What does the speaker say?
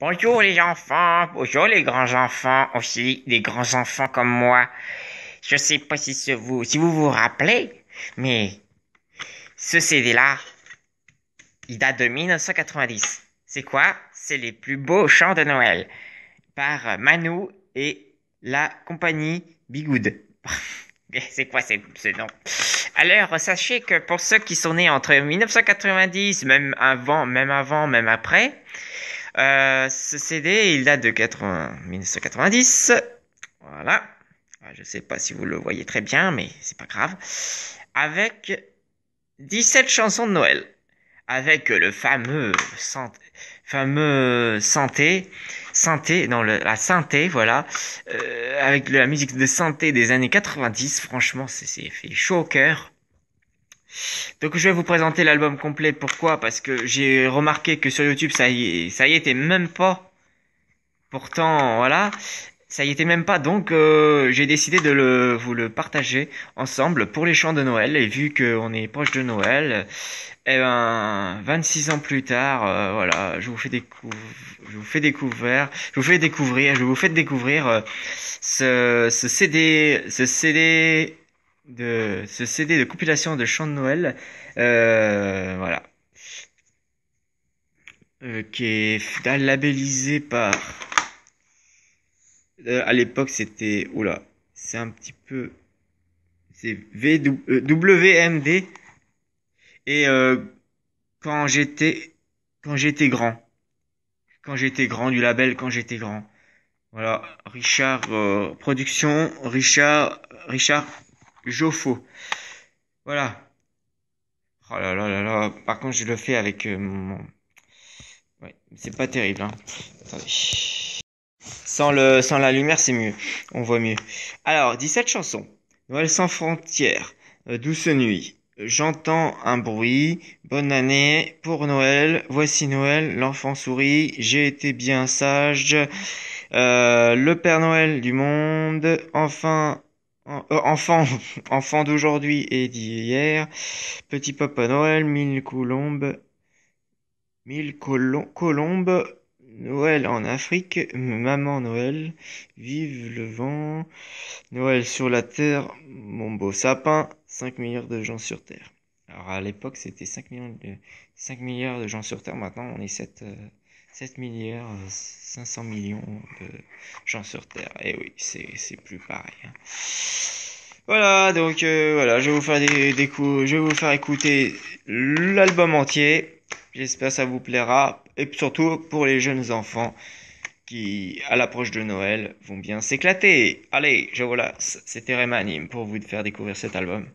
Bonjour les enfants, bonjour les grands-enfants, aussi des grands-enfants comme moi. Je sais pas si vous, si vous vous rappelez, mais ce CD-là, il date de 1990. C'est quoi? C'est les plus beaux chants de Noël par Manu et la compagnie Bigood. C'est quoi ce nom? Alors, sachez que pour ceux qui sont nés entre 1990, même avant, même avant, même après, euh, ce CD, il date de 80, 1990. Voilà. Ah, je sais pas si vous le voyez très bien, mais c'est pas grave. Avec 17 chansons de Noël. Avec le fameux, santé, fameux santé, santé, non, le, la santé, voilà. Euh, avec la musique de santé des années 90, franchement, c'est fait chaud au cœur. Donc je vais vous présenter l'album complet. Pourquoi Parce que j'ai remarqué que sur YouTube ça y, ça y était même pas. Pourtant voilà, ça y était même pas. Donc euh, j'ai décidé de le, vous le partager ensemble pour les chants de Noël. Et vu qu'on est proche de Noël, Et eh ben 26 ans plus tard, euh, voilà, je vous fais découvrir, je vous fais découvrir, je vous fais découvrir, je vous fais découvrir ce, ce CD, ce CD de ce CD de compilation de chants de Noël. Euh, voilà. Euh, qui est labellisé par. Euh, à l'époque, c'était. Oula, c'est un petit peu. C'est euh, WMD. Et quand j'étais. Quand j'étais grand. Quand j'étais grand, du label quand j'étais grand. Voilà, Richard Production, Richard, Richard Joffo. Voilà. Oh là là là là. Par contre, je le fais avec euh, mon. Ouais, c'est pas terrible. Hein. Attendez. Sans, le, sans la lumière, c'est mieux. On voit mieux. Alors, 17 chansons. Noël sans frontières. Euh, douce nuit. J'entends un bruit. Bonne année pour Noël. Voici Noël. L'enfant sourit. J'ai été bien sage. Euh, le Père Noël du monde. Enfin euh, enfant, enfant d'aujourd'hui et d'hier, petit Papa Noël, mille colombes, mille colombes, Noël en Afrique, maman Noël, vive le vent, Noël sur la terre, mon beau sapin, 5 milliards de gens sur terre. Alors à l'époque c'était 5, 5, milliards de gens sur terre, maintenant on est 7, 7 milliards 500 euh, millions de gens sur Terre. Et eh oui, c'est plus pareil. Hein. Voilà, donc euh, voilà, je vais vous faire des, coups, je vais vous faire écouter l'album entier. J'espère que ça vous plaira et surtout pour les jeunes enfants qui, à l'approche de Noël, vont bien s'éclater. Allez, je vous laisse. C'était Remanim pour vous faire découvrir cet album.